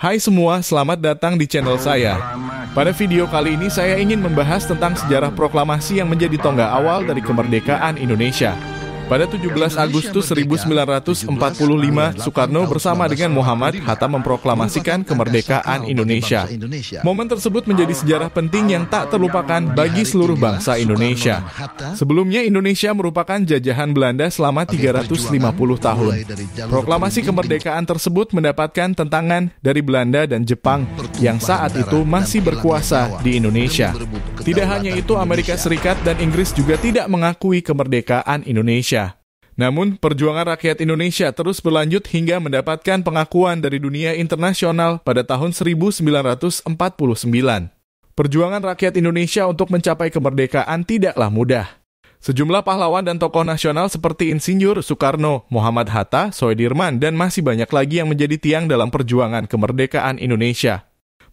Hai semua, selamat datang di channel saya. Pada video kali ini saya ingin membahas tentang sejarah proklamasi yang menjadi tonggak awal dari kemerdekaan Indonesia. Pada 17 Agustus 1945, Soekarno bersama dengan Muhammad Hatta memproklamasikan kemerdekaan Indonesia. Momen tersebut menjadi sejarah penting yang tak terlupakan bagi seluruh bangsa Indonesia. Sebelumnya Indonesia merupakan jajahan Belanda selama 350 tahun. Proklamasi kemerdekaan tersebut mendapatkan tentangan dari Belanda dan Jepang yang saat itu masih berkuasa di Indonesia. Tidak hanya itu, Amerika Serikat dan Inggris juga tidak mengakui kemerdekaan Indonesia. Namun, perjuangan rakyat Indonesia terus berlanjut hingga mendapatkan pengakuan dari dunia internasional pada tahun 1949. Perjuangan rakyat Indonesia untuk mencapai kemerdekaan tidaklah mudah. Sejumlah pahlawan dan tokoh nasional seperti Insinyur Soekarno, Muhammad Hatta, Soedirman, dan masih banyak lagi yang menjadi tiang dalam perjuangan kemerdekaan Indonesia.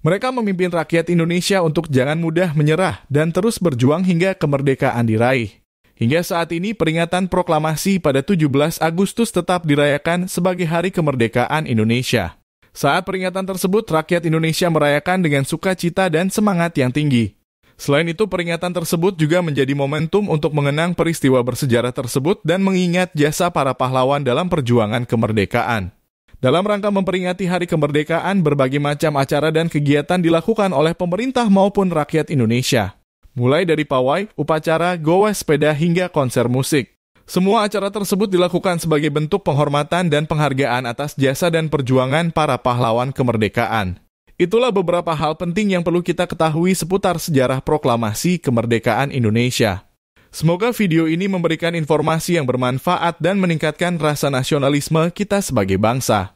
Mereka memimpin rakyat Indonesia untuk jangan mudah menyerah dan terus berjuang hingga kemerdekaan diraih. Hingga saat ini peringatan proklamasi pada 17 Agustus tetap dirayakan sebagai Hari Kemerdekaan Indonesia. Saat peringatan tersebut, rakyat Indonesia merayakan dengan sukacita dan semangat yang tinggi. Selain itu, peringatan tersebut juga menjadi momentum untuk mengenang peristiwa bersejarah tersebut dan mengingat jasa para pahlawan dalam perjuangan kemerdekaan. Dalam rangka memperingati Hari Kemerdekaan, berbagai macam acara dan kegiatan dilakukan oleh pemerintah maupun rakyat Indonesia. Mulai dari pawai, upacara, goa sepeda hingga konser musik. Semua acara tersebut dilakukan sebagai bentuk penghormatan dan penghargaan atas jasa dan perjuangan para pahlawan kemerdekaan. Itulah beberapa hal penting yang perlu kita ketahui seputar sejarah proklamasi kemerdekaan Indonesia. Semoga video ini memberikan informasi yang bermanfaat dan meningkatkan rasa nasionalisme kita sebagai bangsa.